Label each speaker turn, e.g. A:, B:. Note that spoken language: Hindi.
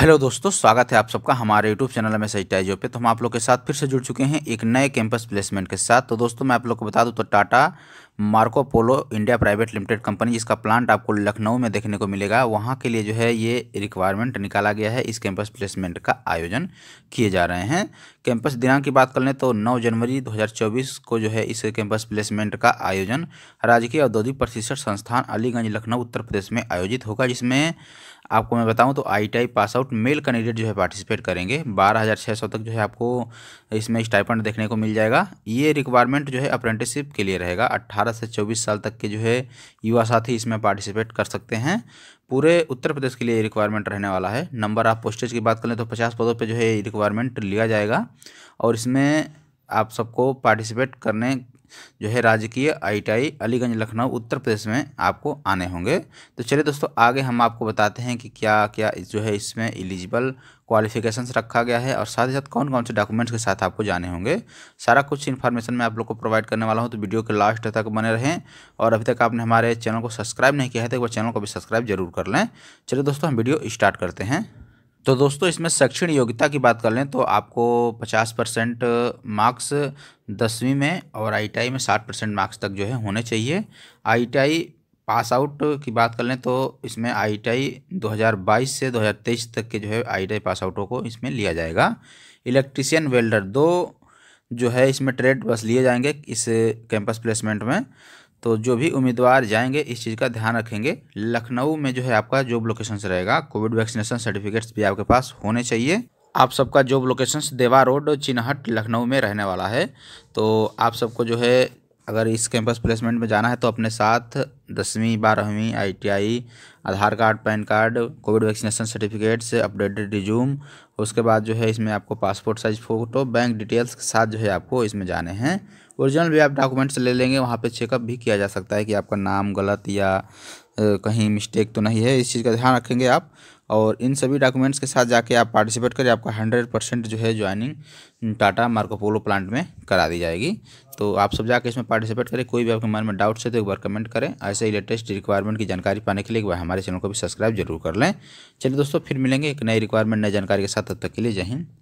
A: हेलो दोस्तों स्वागत है आप सबका हमारे यूट्यूब चैनल में सही टाइजो पे तो हम आप लोग के साथ फिर से जुड़ चुके हैं एक नए कैंपस प्लेसमेंट के साथ तो दोस्तों मैं आप लोग को बता दूं तो Tata Marco Polo India private limited company जिसका प्लांट आपको लखनऊ में देखने को मिलेगा वहाँ के लिए जो है ये रिक्वायरमेंट निकाला गया है इस कैंपस प्लेसमेंट का आयोजन किए जा रहे हैं कैंपस दिनांक की बात कर लें तो 9 जनवरी 2024 को जो है इस कैंपस प्लेसमेंट का आयोजन राजकीय औद्योगिक प्रशिक्षण संस्थान अलीगंज लखनऊ उत्तर प्रदेश में आयोजित होगा जिसमें आपको मैं बताऊं तो I T pass out male candidate जो है पार्टिसिपेट करेंगे बारह हज़ार छः सौ तक जो है आपको इसमें स्टाइपेंट देखने को मिल जाएगा ये रिक्वायरमेंट जो है अप्रेंटिसशिप के लिए रहेगा अट्ठारह से चौबीस साल तक के जो है युवा साथी इसमें पार्टिसिपेट कर सकते हैं पूरे उत्तर प्रदेश के लिए रिक्वायरमेंट रहने वाला है नंबर आप पोस्टेज की बात करें तो पचास पदों पर जो है रिक्वायरमेंट लिया जाएगा और इसमें आप सबको पार्टिसिपेट करने जो है राजकीय आईटीआई अलीगंज लखनऊ उत्तर प्रदेश में आपको आने होंगे तो चलिए दोस्तों आगे हम आपको बताते हैं कि क्या क्या जो है इसमें एलिजिबल क्वालिफिकेशंस रखा गया है और साथ ही साथ कौन कौन से डॉक्यूमेंट्स के साथ आपको जाने होंगे सारा कुछ इन्फॉर्मेशन मैं आप लोग को प्रोवाइड करने वाला हूँ तो वीडियो के लास्ट तक बने रहें और अभी तक आपने हमारे चैनल को सब्सक्राइब नहीं किया है तो वो चैनल को भी सब्सक्राइब जरूर कर लें चलिए दोस्तों हम वीडियो स्टार्ट करते हैं तो दोस्तों इसमें शैक्षणिक योग्यता की बात कर लें तो आपको 50 परसेंट मार्क्स दसवीं में और आईटीआई में 60 परसेंट मार्क्स तक जो है होने चाहिए आईटीआई पास आउट की बात कर लें तो इसमें आईटीआई 2022 से 2023 तक के जो है आईटीआई पास आउटों को इसमें लिया जाएगा इलेक्ट्रीशियन वेल्डर दो जो है इसमें ट्रेड बस लिए जाएंगे इस कैंपस प्लेसमेंट में तो जो भी उम्मीदवार जाएंगे इस चीज़ का ध्यान रखेंगे लखनऊ में जो है आपका जॉब लोकेशंस रहेगा कोविड वैक्सीनेशन सर्टिफिकेट्स भी आपके पास होने चाहिए आप सबका job locations Dewa road Chinhat Lucknow में रहने वाला है तो आप सबको जो है अगर इस कैंपस प्लेसमेंट में जाना है तो अपने साथ दसवीं बारहवीं ITI Aadhaar card PAN card covid vaccination certificates updated resume उसके बाद जो है इसमें आपको passport size photo bank details के साथ जो है आपको इसमें जाने हैं ओरिजिनल भी आप डॉक्यूमेंट्स ले लेंगे वहाँ पे चेकअप भी किया जा सकता है कि आपका नाम गलत या कहीं मिस्टेक तो नहीं है इस चीज़ का ध्यान रखेंगे आप और इन सभी डॉक्यूमेंट्स के साथ जाके आप पार्टिसिपेट करें आपका हंड्रेड परसेंट जो है ज्वाइनिंग टाटा मार्कोपोलो प्लांट में करा दी जाएगी तो आप सब जाके इसमें पार्टिसिपेट करें कोई भी आपके मन में डाउट्स है तो एक बार कमेंट करें ऐसे ही लेटेस्ट रिक्वायरमेंट की जानकारी पाने के लिए एक बार हमारे चैनल को भी सब्सक्राइब जरूर कर लें चलिए दोस्तों फिर मिलेंगे एक नई रिक्वायरमेंट नई जानकारी के साथ तब तक के लिए जय हिंद